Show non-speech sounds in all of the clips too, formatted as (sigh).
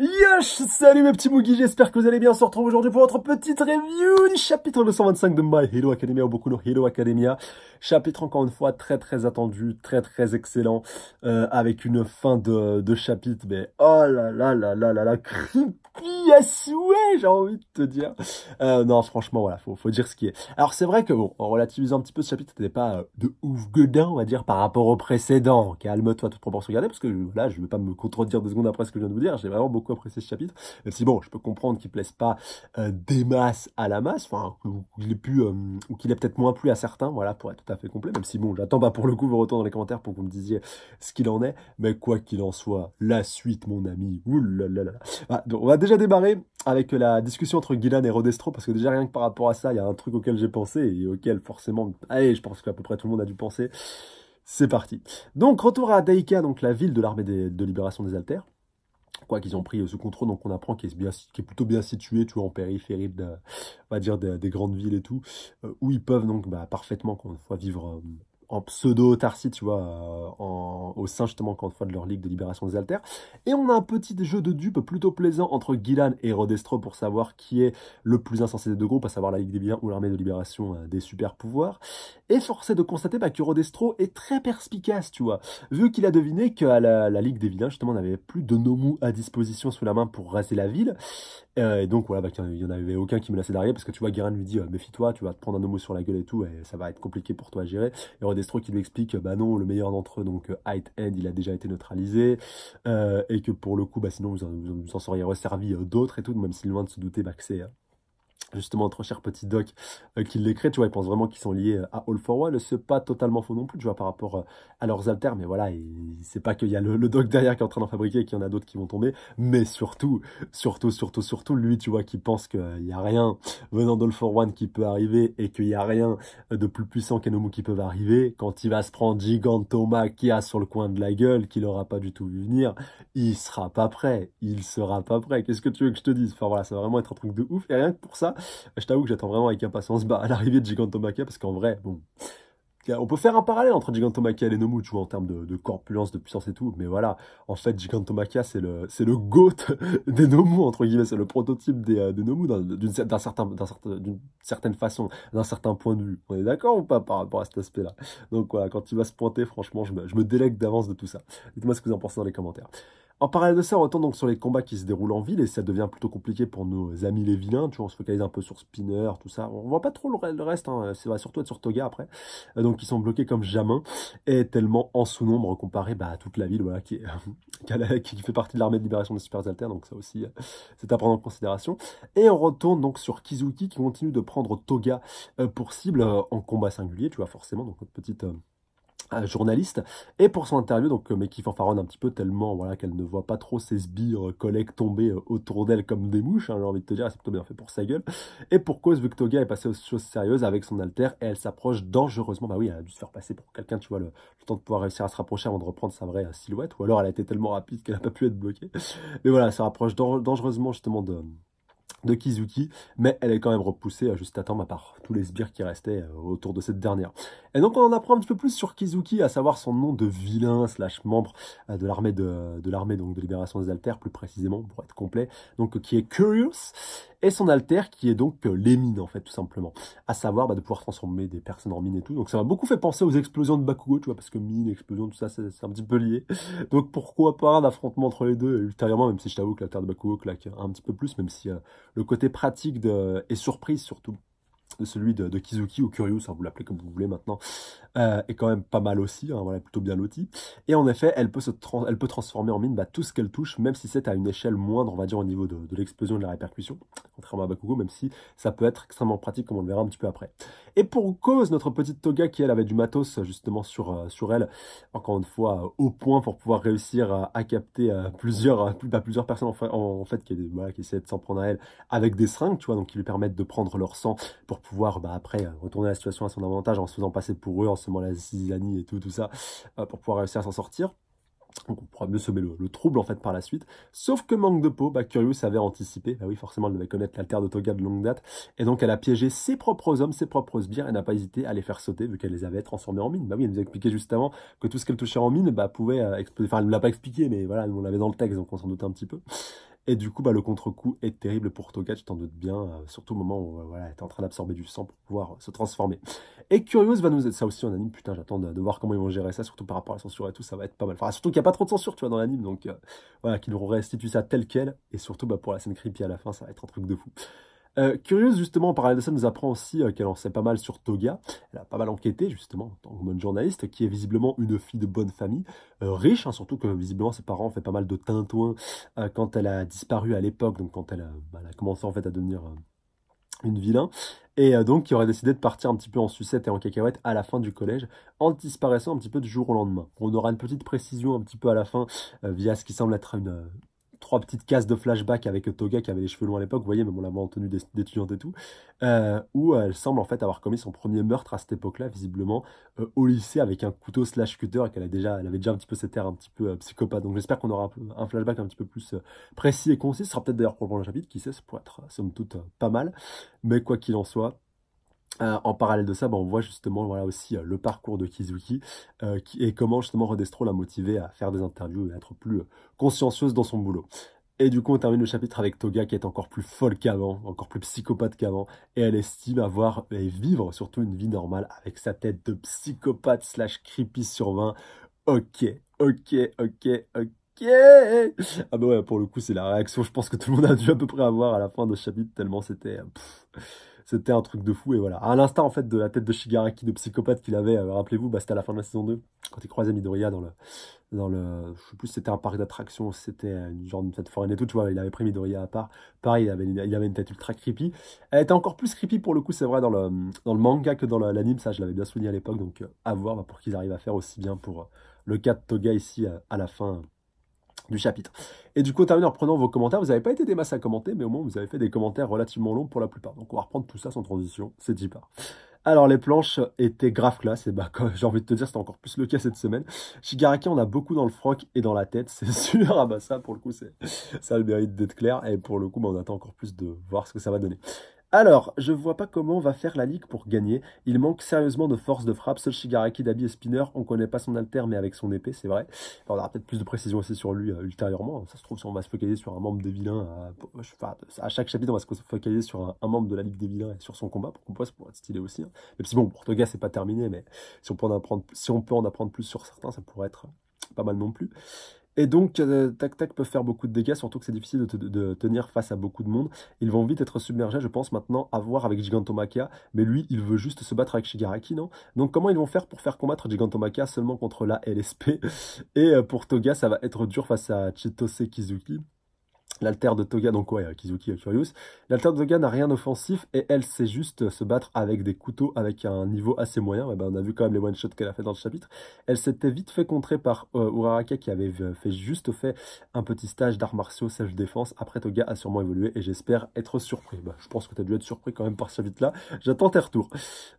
Yosh Salut mes petits Moogie, j'espère que vous allez bien. On se retrouve aujourd'hui pour votre petite review du chapitre 225 de My Hero Academia ou beaucoup de Hero Academia. Chapitre encore une fois très très attendu, très très excellent, euh, avec une fin de, de chapitre, mais oh là là là là là là, creepy à souhait, j'ai envie de te dire. Euh, non, franchement, voilà, faut, faut dire ce qui est. Alors c'est vrai que bon, en relativisant un petit peu ce chapitre, c'était pas euh, de ouf godin, on va dire, par rapport au précédent. Calme-toi, toute proportion regarder parce que là, je vais pas me contredire deux secondes après ce que je viens de vous dire, j'ai vraiment beaucoup après ce chapitre, même si bon, je peux comprendre qu'il ne plaise pas euh, des masses à la masse, enfin, ou qu'il ait, euh, peut-être moins plu à certains, voilà, pour être tout à fait complet, même si bon, j'attends pas pour le coup vos retours dans les commentaires pour que vous me disiez ce qu'il en est, mais quoi qu'il en soit, la suite, mon ami, oulala. donc, on va déjà démarrer avec la discussion entre Gillan et Rodestro, parce que déjà rien que par rapport à ça, il y a un truc auquel j'ai pensé, et auquel forcément, allez, je pense qu'à peu près tout le monde a dû penser, c'est parti. Donc, retour à Daika, donc la ville de l'armée de libération des Altères quoi qu'ils ont pris ce euh, contrôle, donc on apprend qu'il est, plutôt bien situé, tu vois, en périphérie de, on va dire, des, grandes villes et tout, euh, où ils peuvent donc bah, parfaitement, qu'on soit vivre, euh, en pseudo-autarcie, tu vois, euh, au sein justement quand fois de leur ligue de libération des alters Et on a un petit jeu de dupes plutôt plaisant entre Gilan et Rodestro pour savoir qui est le plus insensé des deux groupes, à savoir la Ligue des Biens ou l'armée de libération euh, des super-pouvoirs. Et forcé de constater bah, que Rodestro est très perspicace, tu vois, vu qu'il a deviné que la, Ligue des Vilains, justement, n'avait plus de Nomu à disposition sous la main pour raser la ville. Euh, et donc voilà, bah, il n'y en avait aucun qui menaçait derrière parce que tu vois, Gilan lui dit, méfie-toi, tu vas te prendre un Nomu sur la gueule et tout, et ça va être compliqué pour toi à gérer. Et Destro qui lui explique bah non, le meilleur d'entre eux, donc Height euh, End, il a déjà été neutralisé, euh, et que pour le coup, bah sinon vous en, seriez resservi euh, d'autres et tout, même si loin de se douter bah, que c'est justement trop cher petit doc euh, qui l'écrit tu vois, il pense vraiment qu'ils sont liés euh, à All for One, c'est pas totalement faux non plus, tu vois, par rapport euh, à leurs alters, mais voilà, c'est pas qu'il y a le, doc derrière qui est en train d'en fabriquer et qu'il y en a d'autres qui vont tomber, mais surtout, surtout, surtout, surtout, lui, tu vois, qui pense qu'il y a rien venant d'All for One qui peut arriver et qu'il y a rien de plus puissant qu'Enomu qui peut arriver, quand il va se prendre Gigantoma qui a sur le coin de la gueule, qu'il aura pas du tout vu venir, il sera pas prêt, il sera pas prêt, qu'est-ce que tu veux que je te dise, enfin voilà, ça va vraiment être un truc de ouf, et rien que pour ça, je t'avoue que j'attends vraiment avec impatience à bah, l'arrivée de Gigantomachia parce qu'en vrai, bon. On peut faire un parallèle entre Gigantomachia et Nomu tu vois, en termes de, corpulence, de puissance et tout, mais voilà, en fait, Gigantomachia, c'est le, c'est le goat (laughs) des Nomu, entre guillemets, c'est le prototype des, euh, des Nomu, d'une, certain, certaine façon, d'un certain point de vue. On est d'accord ou pas par rapport à cet aspect-là Donc voilà, quand il va se pointer, franchement, je me, je me délègue d'avance de tout ça. Dites-moi ce que vous en pensez dans les commentaires. En parallèle de ça, on retourne donc sur les combats qui se déroulent en ville et ça devient plutôt compliqué pour nos amis les vilains. Tu vois, on se focalise un peu sur Spinner, tout ça. On voit pas trop le reste, hein. ça va surtout être sur Toga après. Euh, donc ils sont bloqués comme jamais et tellement en sous-nombre comparé bah, à toute la ville voilà, qui, est, (laughs) qui, fait partie de l'armée de libération des Super Alters. Donc ça aussi, euh, c'est à prendre en considération. Et on retourne donc sur Kizuki qui continue de prendre Toga euh, pour cible en combat singulier, tu vois, forcément. Donc notre petite journaliste et pour son interview donc euh, mais qui fanfaronne un petit peu tellement voilà qu'elle ne voit pas trop ses sbires euh, collègues tomber euh, autour d'elle comme des mouches hein, j'ai envie de te dire c'est plutôt bien fait pour sa gueule et pour cause vu que Toga est passé aux choses sérieuses avec son alter et elle s'approche dangereusement bah oui elle a dû se faire passer pour quelqu'un tu vois le, temps de pouvoir réussir à se rapprocher avant de reprendre sa vraie silhouette ou alors elle a été tellement rapide qu'elle n'a pas pu être bloquée mais voilà ça rapproche dangereusement justement de de Kizuki, mais elle est quand même repoussée juste à temps, par part tous les sbires qui restaient euh, autour de cette dernière. Et donc on en apprend un petit peu plus sur Kizuki, à savoir son nom de vilain slash membre euh, de l'armée de, de l'armée donc de libération des altères, plus précisément pour être complet, donc qui est Curious et son alter qui est donc euh, les mines en fait tout simplement, à savoir bah, de pouvoir transformer des personnes en mines et tout. Donc ça m'a beaucoup fait penser aux explosions de Bakugo, tu vois, parce que mine, explosion, tout ça, c'est un petit peu lié. (laughs) Donc pourquoi pas un affrontement entre les deux ultérieurement, même si je t'avoue que terre de Bakugo claque un petit peu plus, même si euh, le côté pratique de, est surprise surtout celui de, Kizuki ou Curious, ça hein, vous l'appelez comme vous voulez maintenant, euh, est quand même pas mal aussi, hein, voilà, plutôt bien loti. Et en effet, elle peut, se elle peut transformer en mine bah, tout ce qu'elle touche, même si c'est à une échelle moindre, on va dire, au niveau de, l'explosion l'explosion de la répercussion, contrairement à Bakugo, même si ça peut être extrêmement pratique, comme on le verra un petit peu après. Et pour cause, notre petite Toga qui elle avait du matos justement sur, euh, sur elle, encore une fois euh, au point pour pouvoir réussir à, capter euh, plusieurs, bah, plusieurs personnes en fait, qui, voilà, qui, de s'en prendre à elle avec des seringues, tu vois, donc qui lui permettent de prendre leur sang pour pouvoir bah, après retourner la situation à son avantage en se faisant passer pour eux, en semant la zizanie et tout, tout ça, pour pouvoir réussir à s'en sortir on pourra mieux semer le, trouble en fait par la suite. Sauf que manque de peau, bah, Curious avait anticipé, bah oui forcément elle devait connaître la terre de Toga de longue date, et donc elle a piégé ses propres hommes, ses propres sbires, et n'a pas hésité à les faire sauter vu qu'elle les avait transformés en mines. Bah oui, elle nous a expliqué juste que tout ce qu'elle touchait en mine bah, pouvait euh, exploser, enfin elle ne l'a pas expliqué mais voilà, on l'avait dans le texte donc on s'en doutait un petit peu. Et du coup, bah, le contre-coup est terrible pour Toga, tu t'en doutes bien, euh, surtout au moment où euh, voilà, elle est en train d'absorber du sang pour pouvoir euh, se transformer. Et Curious va nous aider, ça aussi en anime, putain, j'attends de, voir comment ils vont gérer ça, surtout par rapport à la censure et tout, ça va être pas mal. surtout qu'il n'y a pas trop de censure, tu vois, dans l'anime, donc voilà, qu'ils restituent ça tel quel, et surtout bah, pour la scène creepy à la fin, ça va être un truc de fou. Euh, curieuse, justement, parallèle de ça nous apprend aussi euh, qu'elle en sait pas mal sur Toga. Elle a pas mal enquêté, justement, en tant que bonne journaliste, qui est visiblement une fille de bonne famille, euh, riche, hein, surtout que visiblement ses parents ont fait pas mal de tintouin quand elle a disparu à l'époque, donc quand elle a, bah, commencé en fait à devenir une vilain, et donc qui aurait décidé de partir un petit peu en sucette et en cacahuète à la fin du collège, en disparaissant un petit peu du jour au lendemain. On aura une petite précision un petit peu à la fin via ce qui semble être une, trois petites cases de flashback avec Toga qui avait les cheveux longs à l'époque, vous voyez, même on l'avait entendu d'étudiante et tout, euh, où euh, elle semble en fait avoir commis son premier meurtre à cette époque-là, visiblement, euh, au lycée avec un couteau slash cutter et qu'elle a déjà, elle avait déjà un petit peu cette air un petit peu psychopathe. Donc j'espère qu'on aura un, flashback un petit peu plus précis et concis. Ce sera peut-être d'ailleurs pour le prochain chapitre, qui sait, ça pourrait somme toute, pas mal. Mais quoi qu'il en soit, euh, en parallèle de ça, ben, on voit justement voilà, aussi euh, le parcours de Kizuki et euh, comment justement Rodestro l'a motivé à faire des interviews et être plus consciencieuse dans son boulot. Et du coup, on termine le chapitre avec Toga qui est encore plus folle qu'avant, encore plus psychopathe qu'avant, et elle estime avoir et vivre surtout une vie normale avec sa tête de psychopathe slash creepy sur 20. Ok, ok, ok, ok. ah bah ouais, pour le coup, c'est la réaction, je pense que tout le monde a dû à peu près avoir à la fin de chapitre, tellement c'était... C'était un truc de fou et voilà. À l'instar en fait de la tête de Shigaraki de psychopathe qu'il avait, euh, rappelez-vous, bah, c'était à la fin de la saison 2 quand il croisait Midoriya dans le dans le je sais plus c'était un parc d'attractions, c'était une genre de fête foraine et tout, tu vois, il avait pris Midoriya à part. Pareil, il avait une, il avait une tête ultra creepy. Elle était encore plus creepy pour le coup, c'est vrai dans le dans le manga que dans l'anime, ça je l'avais bien souligné à l'époque donc euh, à voir bah, pour qu'ils arrivent à faire aussi bien pour euh, le cas de Toga ici à la fin du chapitre. Et du coup, en terminant, en reprenant vos commentaires. Vous n'avez pas été des masses à commenter, mais au moins, vous avez fait des commentaires relativement longs pour la plupart. Donc, on va reprendre tout ça sans transition. C'est dit pas Alors, les planches étaient grave classe. Et bah, (laughs) j'ai envie de te dire, c'est encore plus le cas cette semaine. Shigaraki, on a beaucoup dans le froc et dans la tête, (laughs) c'est sûr. Ah bah, ça, pour le coup, c'est ça a le mérite d'être clair. Et pour le coup, bah, on attend encore plus de voir ce que ça va donner. Alors, je vois pas comment on va faire la Ligue pour gagner. Il manque sérieusement de force de frappe. Seul Shigaraki, Dabi et Spinner, on connaît pas son alter, mais avec son épée, c'est vrai. on aura peut-être plus de précision aussi sur lui euh, ultérieurement. Ça se trouve, si on va se focaliser sur un membre des vilains, euh, à chaque chapitre, on va se focaliser sur un, membre de la Ligue des vilains et sur son combat, pour qu'on puisse être stylé aussi. Mais hein. Même si, bon, pour Toga, c'est pas terminé, mais si on, peut en apprendre, si on peut en apprendre plus sur certains, ça pourrait être pas mal non plus. Et donc, euh, Tac Tac peuvent faire beaucoup de dégâts, surtout que c'est difficile de, tenir face à beaucoup de monde. Ils vont vite être submergés, je pense, maintenant, à voir avec Gigantomachia. Mais lui, il veut juste se battre avec Shigaraki, non Donc, comment ils vont faire pour faire combattre Gigantomachia seulement contre la LSP Et euh, pour Toga, ça va être dur face à Chitose Kizuki. L'alter de Toga, donc ouais, euh, Kizuki Curious. L'alter de Toga n'a rien d'offensif et elle sait juste euh, se battre avec des couteaux avec un niveau assez moyen. Mais eh ben, on a vu quand même les one-shots qu'elle a fait dans le chapitre. Elle s'était vite fait contrer par euh, Uraraka qui avait fait juste fait un petit stage d'arts martiaux, self-défense. Après, Toga a sûrement évolué et j'espère être surpris. Bah, je pense que tu as dû être surpris quand même par ce chapitre-là. J'attends tes retours.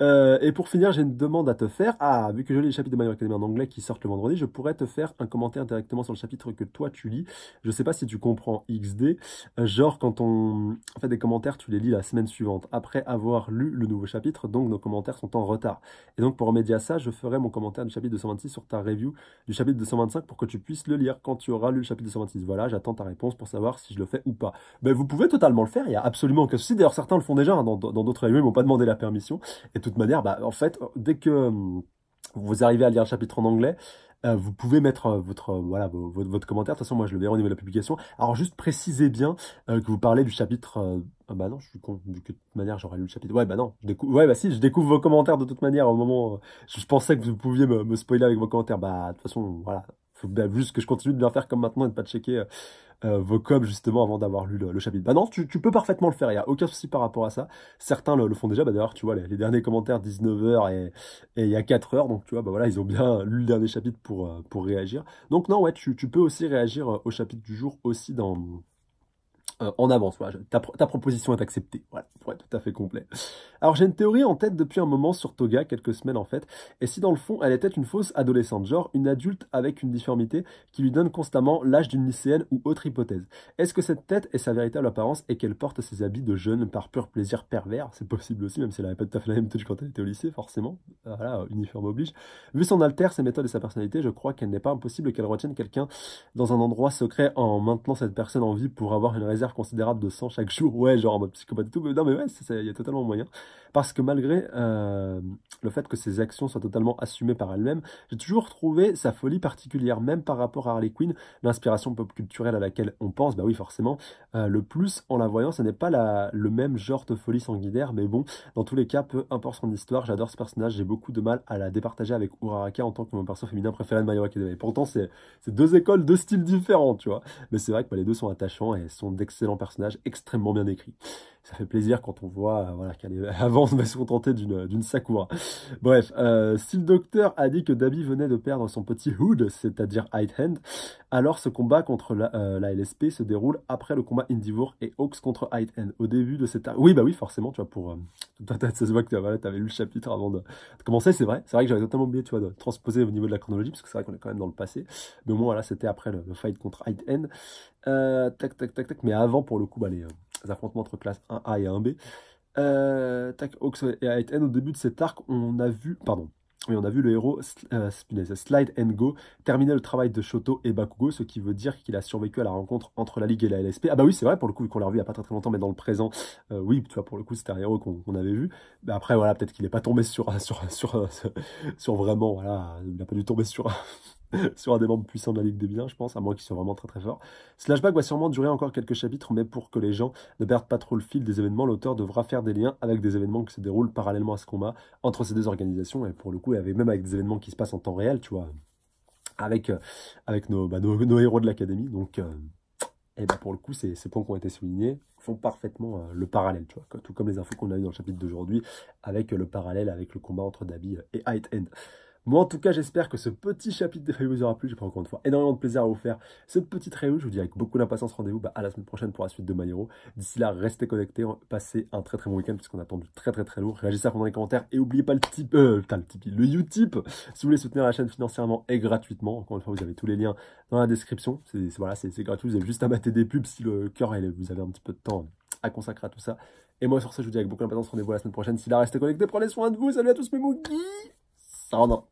et pour finir, j'ai une demande à te faire. Ah, vu que je lis les chapitres de My Academy en anglais qui sort le vendredi, je pourrais te faire un commentaire directement sur le chapitre que toi tu lis. Je sais pas si tu comprends XD, euh, genre quand on fait des commentaires, tu les lis la semaine suivante, après avoir lu le nouveau chapitre, donc nos commentaires sont en retard. Et donc pour remédier à ça, je ferai mon commentaire du chapitre 226 sur ta review du chapitre 225 pour que tu puisses le lire quand tu auras lu le chapitre 226. Voilà, j'attends ta réponse pour savoir si je le fais ou pas. Mais ben, vous pouvez totalement le faire, il n'y a absolument que souci. D'ailleurs certains le font déjà, hein, dans d'autres reviews, ils m'ont pas demandé la permission. Et de toute manière, bah, en fait, dès que euh, vous arrivez à lire le chapitre en anglais, euh, vous pouvez mettre euh, votre, euh, voilà, votre, commentaire. De toute façon, moi, je le verrai au niveau de la publication. Alors, juste précisez bien que vous parlez du chapitre... Ah bah non, je suis con, de toute manière, j'aurais lu le chapitre. Ouais, bah non, je découvre... Ouais, bah si, je découvre vos commentaires de toute manière au moment... Je, je pensais que vous pouviez me, me spoiler avec vos commentaires. Bah, de toute façon, voilà, faut juste que je continue de bien faire comme maintenant et de pas checker euh, vos justement avant d'avoir lu le, chapitre. Bah non, tu, peux parfaitement le faire, il n'y a aucun souci par rapport à ça. Certains le, font déjà, bah d'ailleurs, tu vois, les, derniers commentaires 19h et il y a 4h, donc tu vois, bah voilà, ils ont bien lu le dernier chapitre pour, euh, pour réagir. Donc non, ouais, tu peux aussi réagir euh, au chapitre du jour aussi dans euh, en avance. ta, ta, proposition est acceptée. Voilà, pour tout à fait complet. Alors j'ai une théorie en tête depuis un moment sur Toga, quelques semaines en fait, et si dans le fond elle était une fausse adolescente, genre une adulte avec une difformité qui lui donne constamment l'âge d'une lycéenne ou autre hypothèse. Est-ce que cette tête est sa véritable apparence et qu'elle porte ses habits de jeune par pur plaisir pervers C'est possible aussi, même si elle n'avait pas tout à fait la même touche quand elle était au lycée, forcément. Euh, voilà, uniforme oblige. Vu son alter, ses méthodes et sa personnalité, je crois qu'elle n'est pas impossible qu'elle retienne quelqu'un dans un endroit secret en maintenant cette personne en vie pour avoir une réserve considérable de sang chaque jour. Ouais, genre en mode psychopathe et tout. Mais non, mais ouais, il y a totalement moyen. Parce que malgré euh, le fait que ses actions soient totalement assumées par elle-même, j'ai toujours trouvé sa folie particulière, même par rapport à Harley Quinn, l'inspiration pop culturelle à laquelle on pense, bah oui, forcément, euh, le plus en la voyant, ce n'est pas la, le même genre de folie sanguinaire, mais bon, dans tous les cas, peu importe son histoire, j'adore ce personnage, j'ai beaucoup de mal à la départager avec Uraraka en tant que mon perso féminin préféré de Mayo. Academy. pourtant, c'est deux écoles, deux styles différents, tu vois. Mais c'est vrai que bah, les deux sont attachants et sont d'excellents excellent personnage, extrêmement bien écrit. (laughs) ça fait plaisir quand on voit euh, voilà, qu'elle (laughs) avance va se contenter d'une Sakura. Bref, euh, si le docteur a dit que Dabi venait de perdre son petit Hood, c'est-à-dire High Hand, alors ce combat contre la, euh, LSP se déroule après le combat Indivore et Hawks contre High Hand. Au début de cette... Oui, bah oui, forcément, tu vois, pour... (laughs) ça se voit que tu avais lu le chapitre avant de, commencer, c'est vrai. C'est vrai que j'avais totalement oublié, tu vois, de transposer au niveau de la chronologie, parce que c'est vrai qu'on est quand même dans le passé. Mais au moins, là, c'était après le, fight contre High Hand. tac, tac, tac, tac. Mais avant, pour le coup, bah, les affrontements entre classe 1A et 1B. Euh, tac, Ox et au début de cet arc, on a vu, pardon, on a vu le héros euh, Slide and Go terminer le travail de Shoto et Bakugo, ce qui veut dire qu'il a survécu à la rencontre entre la Ligue et la LSP. Ah bah oui, c'est vrai, pour le coup, qu'on l'a revu il n'y a pas très, très longtemps, mais dans le présent, euh, oui, tu vois, pour le coup, c'était un héros qu'on avait vu. Mais après, voilà, peut-être qu'il n'est pas tombé sur, sur, sur, sur, (laughs) sur vraiment, voilà, il n'a pas dû tomber sur (laughs) sur un des membres puissants de la Ligue des Biens, je pense, à moins qu'ils soient vraiment très très forts. Slashback va sûrement durer encore quelques chapitres, mais pour que les gens ne perdent pas trop le fil des événements, l'auteur devra faire des liens avec des événements qui se déroulent parallèlement à ce combat entre ces deux organisations, et pour le coup, avait même avec des événements qui se passent en temps réel, tu vois, avec, euh, avec bah, nos, nos, héros de l'Académie. Donc, et euh, eh ben, pour le coup, ces, ces points qui ont été soulignés font parfaitement euh, le parallèle, tu vois, tout comme les infos qu'on a eues dans le chapitre d'aujourd'hui, avec le parallèle avec le combat entre Dabi et end moi, en tout cas, j'espère que ce petit chapitre des Fabio vous aura plu. J'ai encore une fois énormément de plaisir à vous faire cette petite review. Je vous dis avec beaucoup d'impatience rendez-vous bah, à la semaine prochaine pour la suite de Maniro. D'ici là, restez connectés, passez un très très bon week-end puisqu'on attend du très très très lourd. Réagissez à dans les commentaires et n'oubliez pas le tip, euh, le Tipeee, le Utip si vous voulez soutenir la chaîne financièrement et gratuitement. Encore une fois, vous avez tous les liens dans la description. C'est voilà, c'est gratuit. Vous avez juste à mater des pubs si le cœur et vous avez un petit peu de temps à consacrer à tout ça. Et moi, sur ce, je vous dis avec beaucoup d'impatience rendez-vous la semaine prochaine. Si là, restez connectés, prenez soin de vous. Salut à tous mes さほど。